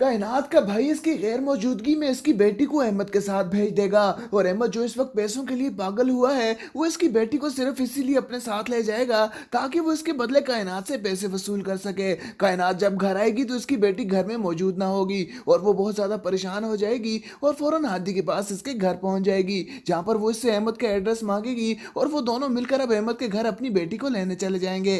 कायनात का भाई इसकी गैर मौजूदगी में इसकी बेटी को अहमद के साथ भेज देगा और अहमद जो इस वक्त पैसों के लिए पागल हुआ है वो इसकी बेटी को सिर्फ इसीलिए अपने साथ ले जाएगा ताकि वो इसके बदले कायनात से पैसे वसूल कर सके कायनात जब घर आएगी तो इसकी बेटी घर में मौजूद ना होगी और वो बहुत ज़्यादा परेशान हो जाएगी और फ़ौरन हादी के पास इसके घर पहुँच जाएगी जहाँ पर वो इससे अहमद का एड्रेस मांगेगी और वो दोनों मिलकर अब अहमद के घर अपनी बेटी को लेने चले जाएंगे